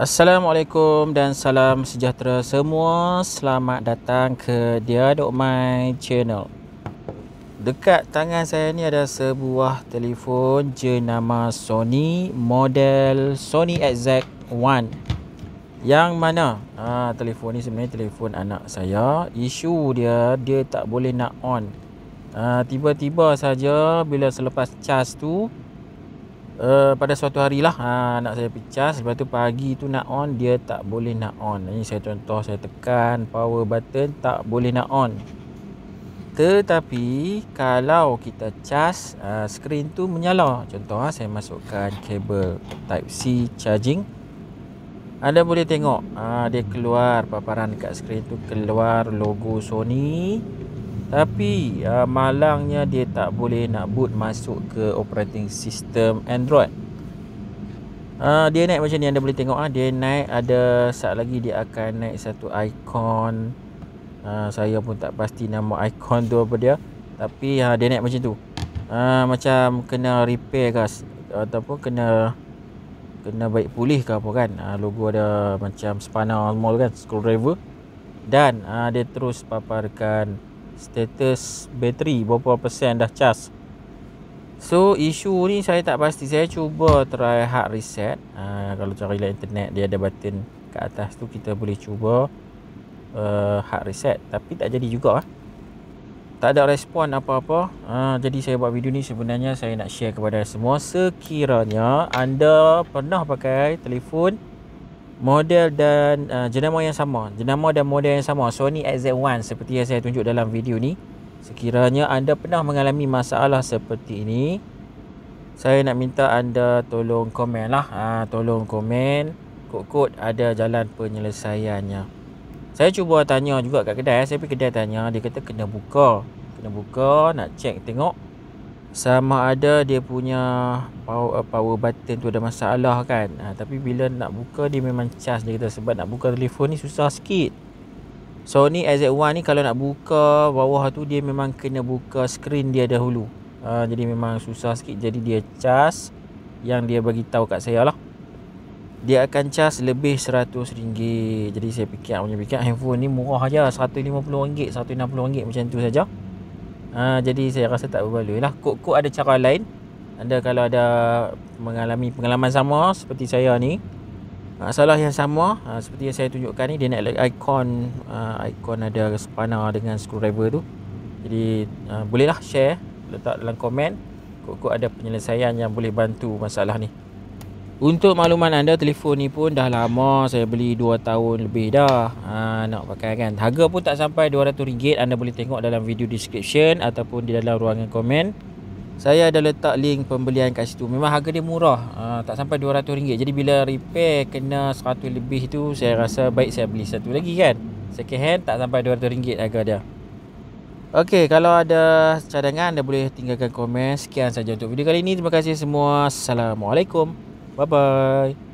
Assalamualaikum dan salam sejahtera semua. Selamat datang ke Dia Dok My Channel. Dekat tangan saya ni ada sebuah telefon jenama Sony model Sony xz 1. Yang mana? Ha, telefon ni sebenarnya telefon anak saya. Isu dia dia tak boleh nak on. Ha, tiba-tiba saja bila selepas charge tu uh, pada suatu harilah ha, anak saya pecah sebab tu pagi tu nak on dia tak boleh nak on ini saya contoh saya tekan power button tak boleh nak on tetapi kalau kita cas uh, ha, screen tu menyala contoh uh, saya masukkan kabel type C charging anda boleh tengok uh, dia keluar paparan dekat screen tu keluar logo Sony tapi uh, malangnya dia tak boleh nak boot masuk ke operating system Android. Uh, dia naik macam ni anda boleh tengok ah uh, dia naik ada sat lagi dia akan naik satu ikon. Uh, saya pun tak pasti nama ikon tu apa dia. Tapi uh, dia naik macam tu. Uh, macam kena repair ke ataupun kena kena baik pulih ke apa kan. Uh, logo ada macam spanner mall kan screwdriver dan uh, dia terus paparkan status bateri berapa persen dah charge so isu ni saya tak pasti saya cuba try hard reset uh, kalau cari lah internet dia ada button kat atas tu kita boleh cuba uh, hard reset tapi tak jadi juga lah. tak ada respon apa-apa uh, jadi saya buat video ni sebenarnya saya nak share kepada semua sekiranya anda pernah pakai telefon model dan uh, jenama yang sama jenama dan model yang sama Sony XZ1 seperti yang saya tunjuk dalam video ni sekiranya anda pernah mengalami masalah seperti ini saya nak minta anda tolong komen lah ha, tolong komen kod-kod ada jalan penyelesaiannya saya cuba tanya juga kat kedai eh. saya pergi kedai tanya dia kata kena buka kena buka nak check tengok sama ada dia punya power, eh, power button tu ada masalah kan ha, tapi bila nak buka dia memang charge dia kata sebab nak buka telefon ni susah sikit Sony AZ1 ni kalau nak buka bawah tu dia memang kena buka screen dia dahulu ha, jadi memang susah sikit jadi dia charge yang dia bagi tahu kat saya lah dia akan charge lebih RM100 jadi saya fikir punya fikir handphone ni murah aja RM150 RM160 macam tu saja ha, Jadi saya rasa tak berbaloi lah Kok-kok ada cara lain Anda kalau ada mengalami pengalaman sama Seperti saya ni ha, Masalah yang sama ha, Seperti yang saya tunjukkan ni Dia nak like ikon uh, ha, Icon ada sepana dengan screwdriver tu Jadi uh, bolehlah share Letak dalam komen Kok-kok ada penyelesaian yang boleh bantu masalah ni untuk makluman anda telefon ni pun dah lama saya beli 2 tahun lebih dah. Ha nak pakai kan. Harga pun tak sampai RM200. Anda boleh tengok dalam video description ataupun di dalam ruangan komen. Saya ada letak link pembelian kat situ. Memang harga dia murah. Ha, tak sampai RM200. Jadi bila repair kena 100 lebih tu saya rasa baik saya beli satu lagi kan. Second hand tak sampai RM200 harga dia. Okey, kalau ada cadangan anda boleh tinggalkan komen. Sekian saja untuk video kali ini. Terima kasih semua. Assalamualaikum. Bye-bye.